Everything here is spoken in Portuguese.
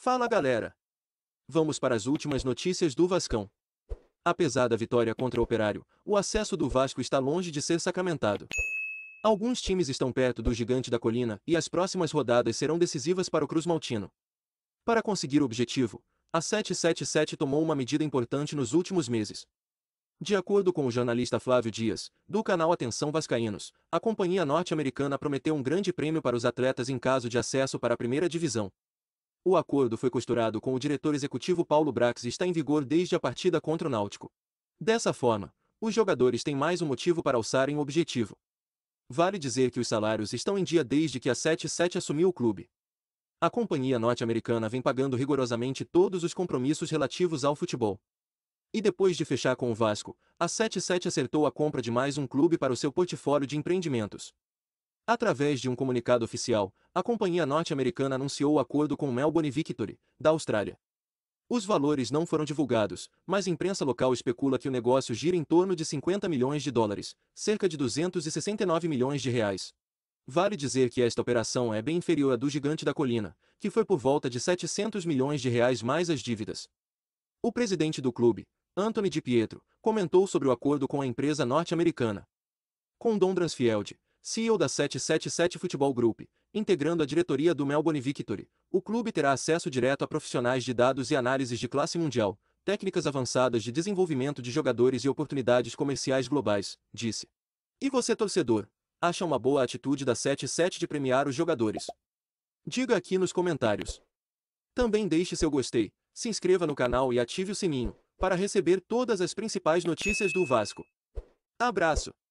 Fala galera! Vamos para as últimas notícias do Vascão. Apesar da vitória contra o Operário, o acesso do Vasco está longe de ser sacramentado. Alguns times estão perto do gigante da colina e as próximas rodadas serão decisivas para o Cruz Maltino. Para conseguir o objetivo, a 777 tomou uma medida importante nos últimos meses. De acordo com o jornalista Flávio Dias, do canal Atenção Vascaínos, a companhia norte-americana prometeu um grande prêmio para os atletas em caso de acesso para a primeira divisão. O acordo foi costurado com o diretor executivo Paulo Brax e está em vigor desde a partida contra o Náutico. Dessa forma, os jogadores têm mais um motivo para alçarem o objetivo. Vale dizer que os salários estão em dia desde que a 77 assumiu o clube. A companhia norte-americana vem pagando rigorosamente todos os compromissos relativos ao futebol. E depois de fechar com o Vasco, a 77 acertou a compra de mais um clube para o seu portfólio de empreendimentos. Através de um comunicado oficial, a companhia norte-americana anunciou o acordo com Melbourne Victory, da Austrália. Os valores não foram divulgados, mas a imprensa local especula que o negócio gira em torno de 50 milhões de dólares, cerca de 269 milhões de reais. Vale dizer que esta operação é bem inferior à do gigante da colina, que foi por volta de 700 milhões de reais mais as dívidas. O presidente do clube, Anthony Di Pietro, comentou sobre o acordo com a empresa norte-americana. Com Don Dransfield, CEO da 777 Futebol Group, integrando a diretoria do Melbourne Victory, o clube terá acesso direto a profissionais de dados e análises de classe mundial, técnicas avançadas de desenvolvimento de jogadores e oportunidades comerciais globais, disse. E você, torcedor, acha uma boa atitude da 77 de premiar os jogadores? Diga aqui nos comentários. Também deixe seu gostei, se inscreva no canal e ative o sininho, para receber todas as principais notícias do Vasco. Abraço!